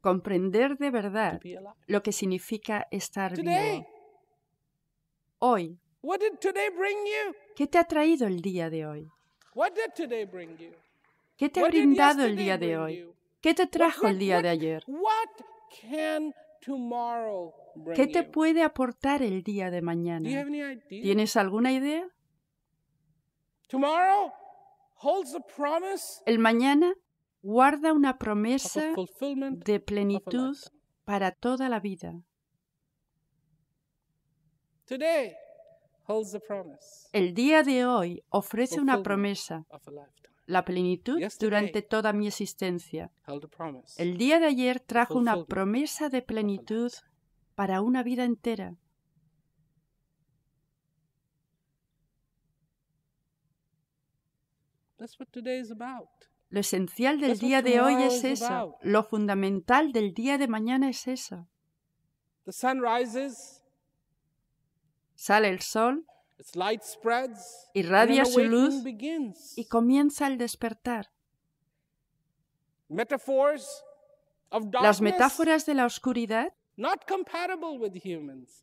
comprender de verdad lo que significa estar vivo. Hoy, ¿qué te ha traído el día de hoy? ¿Qué te ha brindado el día de hoy? ¿Qué te trajo el día de ayer? ¿Qué te puede aportar el día de mañana? ¿Tienes alguna idea? Tomorrow? El mañana guarda una promesa de plenitud para toda la vida. El día de hoy ofrece una promesa, la plenitud durante toda mi existencia. El día de ayer trajo una promesa de plenitud para una vida entera. Lo esencial del día de hoy es eso. Lo fundamental del día de mañana es eso. Sale el sol, irradia su luz y comienza el despertar. Las metáforas de la oscuridad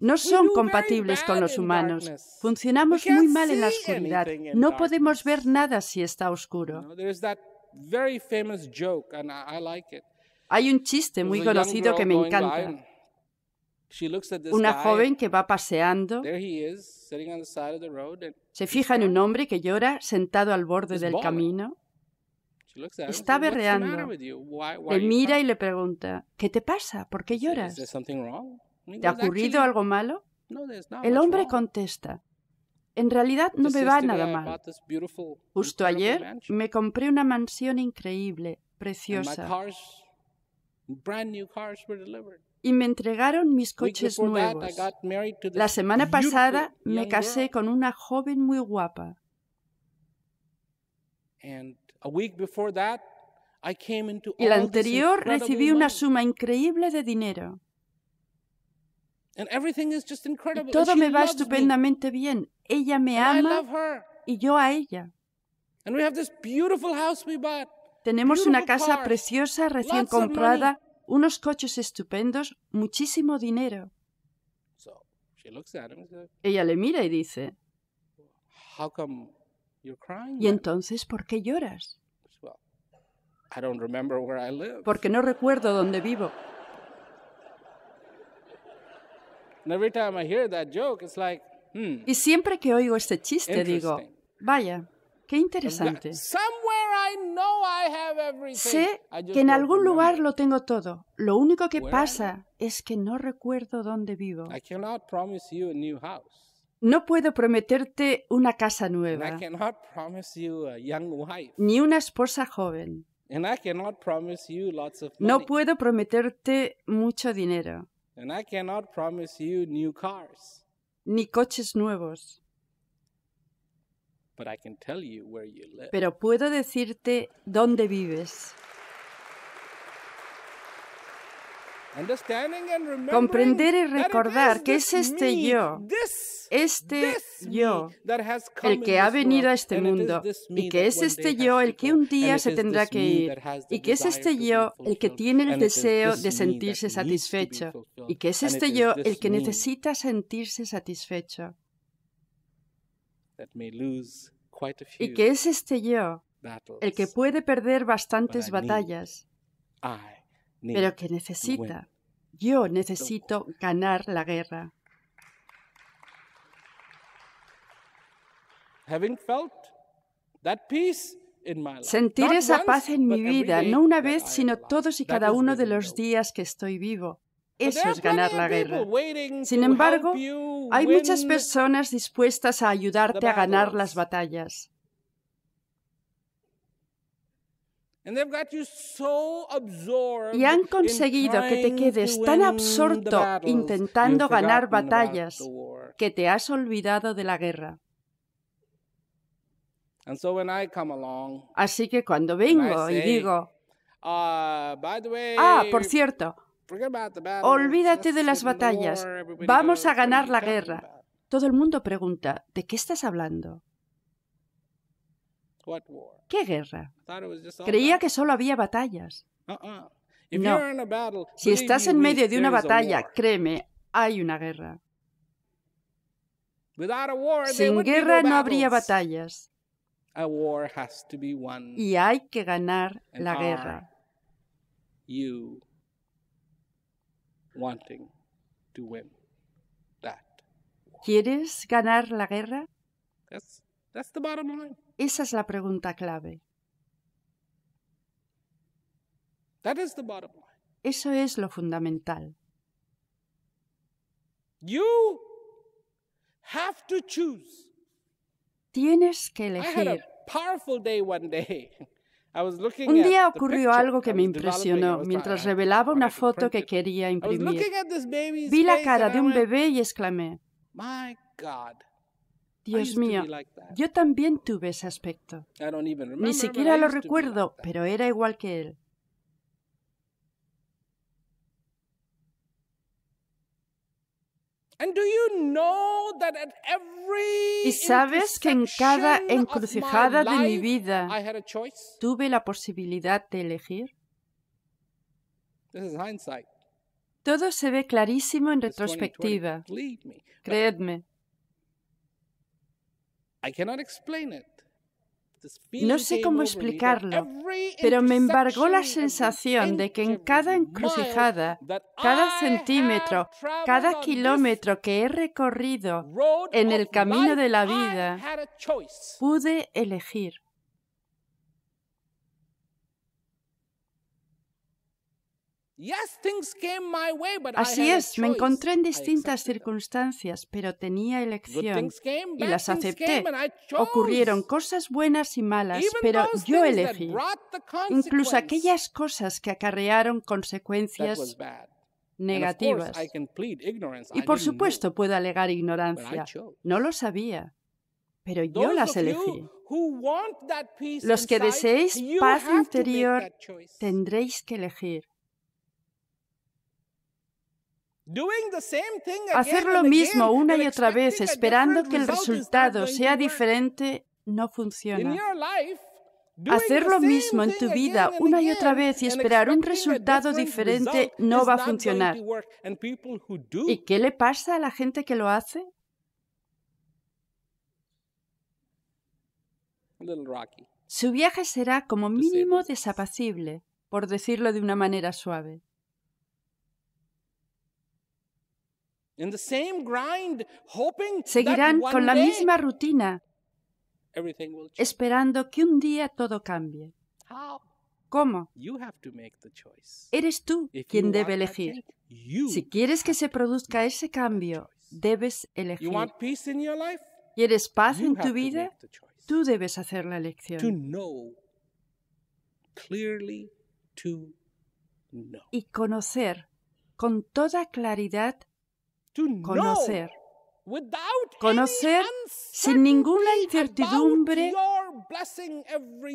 no son compatibles con los humanos. Funcionamos muy mal en la oscuridad. No podemos ver nada si está oscuro. Hay un chiste muy conocido que me encanta. Una joven que va paseando se fija en un hombre que llora sentado al borde del camino Está berreando. Le mira y le pregunta, ¿qué te pasa? ¿Por qué lloras? ¿Te ha ocurrido algo malo? El hombre contesta, en realidad no me va nada mal. Justo ayer me compré una mansión increíble, preciosa. Y me entregaron mis coches nuevos. La semana pasada me casé con una joven muy guapa. El anterior recibí una suma increíble de dinero. todo me va estupendamente bien. Ella me ama y yo a ella. Tenemos una casa preciosa recién comprada, unos coches estupendos, muchísimo dinero. Ella le mira y dice, ¿Y entonces por qué lloras? Pues, Porque no recuerdo dónde vivo. Hmm, y siempre que oigo este chiste digo, vaya, qué interesante. Sé que en algún lugar lo tengo todo. Lo único que pasa es que no recuerdo dónde vivo. No puedo prometerte una casa nueva, ni una esposa joven. No puedo prometerte mucho dinero, ni coches nuevos. Pero puedo decirte dónde vives. Comprender y recordar que es este yo, este yo, el que ha venido a este mundo, y que es este yo el que un día se tendrá que ir, y que es este yo el que tiene el deseo de sentirse satisfecho, y que es este yo el que necesita sentirse satisfecho, y que es este yo el que puede perder bastantes batallas pero que necesita. Yo necesito ganar la guerra. Sentir esa paz en mi vida, no una vez, sino todos y cada uno de los días que estoy vivo. Eso es ganar la guerra. Sin embargo, hay muchas personas dispuestas a ayudarte a ganar las batallas. Y han conseguido que te quedes tan absorto intentando ganar batallas que te has olvidado de la guerra. Así que cuando vengo y digo, ah, ah, por cierto, olvídate de las batallas, vamos a ganar la guerra. Todo el mundo pregunta, ¿de qué estás hablando? ¿Qué guerra? Creía que solo había batallas. Uh-uh. No. Si estás en medio de una batalla, créeme, hay una guerra. Sin guerra no habría batallas. Y hay que ganar la guerra. ¿Quieres ganar la guerra? Esa es la pregunta clave. Eso es lo fundamental. Tienes que elegir. Un día ocurrió algo que me impresionó mientras revelaba una foto que quería imprimir. Vi la cara de un bebé y exclamé, Dios mío, yo también tuve ese aspecto. Ni siquiera lo recuerdo, pero era igual que él. Y sabes que en cada encrucijada de mi vida tuve la posibilidad de elegir. Todo se ve clarísimo en retrospectiva. Creedme, no sé cómo explicarlo, pero me embargó la sensación de que en cada encrucijada, cada centímetro, cada kilómetro que he recorrido en el camino de la vida, pude elegir. Así es, me encontré en distintas circunstancias, pero tenía elección y las acepté. Ocurrieron cosas buenas y malas, pero yo elegí. Incluso aquellas cosas que acarrearon consecuencias negativas. Y por supuesto puedo alegar ignorancia. No lo sabía, pero yo las elegí. Los que deseéis paz interior tendréis que elegir. Hacer lo mismo una y otra vez esperando que el resultado sea diferente no funciona. Hacer lo mismo en tu vida una y otra vez y esperar un resultado diferente no va a funcionar. ¿Y qué le pasa a la gente que lo hace? Su viaje será como mínimo desapacible, por decirlo de una manera suave. Seguirán con la misma rutina, esperando que un día todo cambie. ¿Cómo? Eres tú quien debe elegir. Si quieres que se produzca ese cambio, debes elegir. ¿Quieres paz en tu vida? Tú debes hacer la elección. Y conocer con toda claridad conocer. Conocer sin ninguna incertidumbre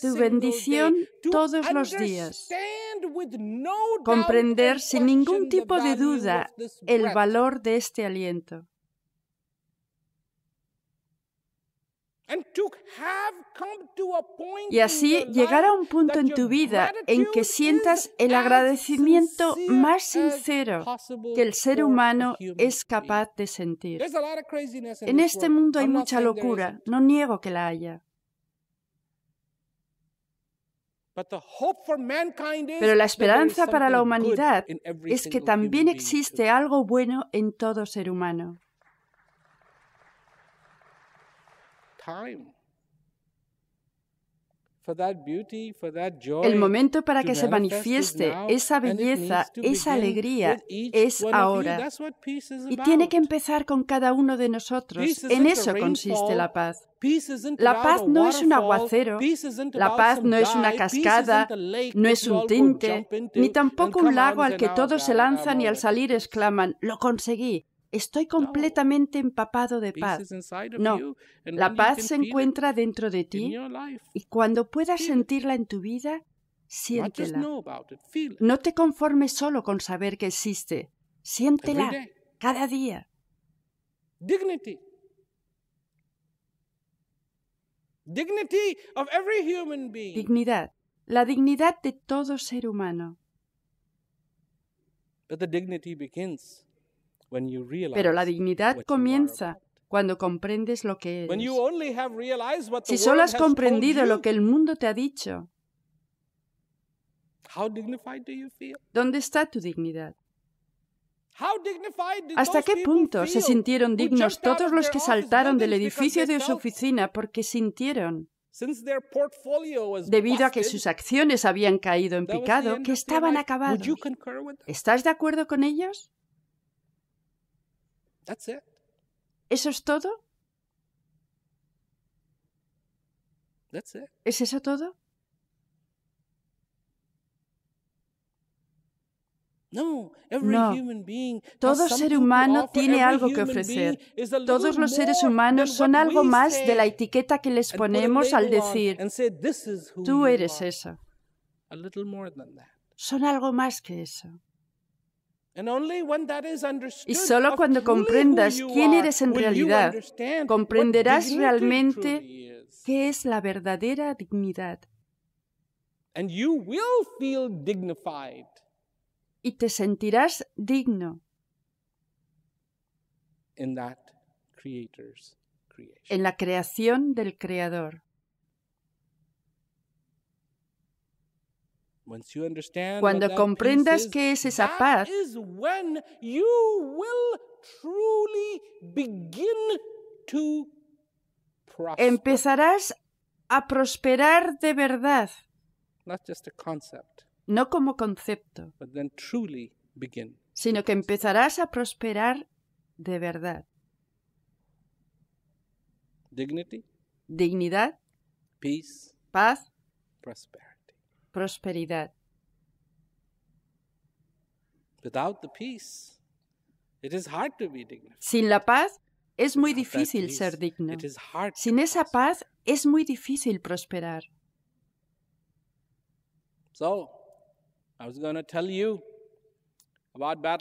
tu bendición todos los días. Comprender sin ningún tipo de duda el valor de este aliento. Y así llegar a un punto en tu vida en que sientas el agradecimiento más sincero que el ser humano es capaz de sentir. En este mundo hay mucha locura, no niego que la haya. Pero la esperanza para la humanidad es que también existe algo bueno en todo ser humano. El momento para que se manifieste esa belleza, esa alegría, es ahora. Y tiene que empezar con cada uno de nosotros. En eso consiste la paz. La paz no es un aguacero, la paz no es una cascada, no es un tinte, ni tampoco un lago al que todos se lanzan y al salir exclaman, lo conseguí, estoy completamente empapado de paz. No, la paz se encuentra dentro de ti y cuando puedas sentirla en tu vida, siéntela. No te conformes solo con saber que existe, siéntela cada día. Dignidad, la dignidad de todo ser humano. Pero la dignidad comienza cuando comprendes lo que eres. Si solo has comprendido lo que el mundo te ha dicho, ¿dónde está tu dignidad? ¿Hasta qué punto se sintieron dignos todos los que saltaron del edificio de su oficina porque sintieron, debido a que sus acciones habían caído en picado, que estaban acabados? ¿Estás de acuerdo con ellos? ¿Eso es todo? ¿Es eso todo? No, todo ser humano tiene algo que ofrecer. Todos los seres humanos son algo más de la etiqueta que les ponemos al decir, tú eres eso. Son algo más que eso. Y solo cuando comprendas quién eres en realidad, comprenderás realmente qué es la verdadera dignidad. Y te sentirás digno en la creación del Creador. Cuando comprendas qué es esa paz, empezarás a prosperar de verdad, no como concepto, sino que empezarás a prosperar de verdad. Dignidad, paz, prosperidad prosperidad. Sin la paz es muy difícil ser digno. Sin esa paz es muy difícil prosperar.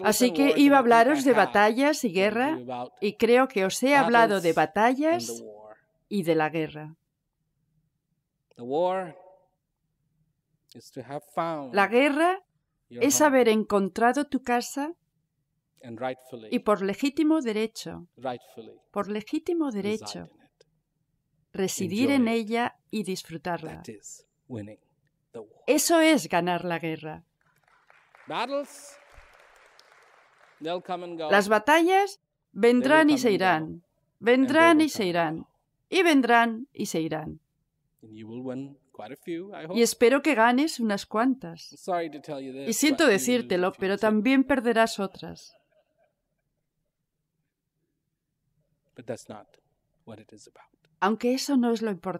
Así que iba a hablaros de batallas y guerra y creo que os he hablado de batallas y de la guerra. La guerra es haber encontrado tu casa y por legítimo derecho, por legítimo derecho, residir en ella y disfrutarla. Eso es ganar la guerra. Las batallas vendrán y se irán, vendrán y se irán, y vendrán y se irán. Y espero que ganes unas cuantas. Y siento decírtelo, pero también perderás otras. Aunque eso no es lo importante.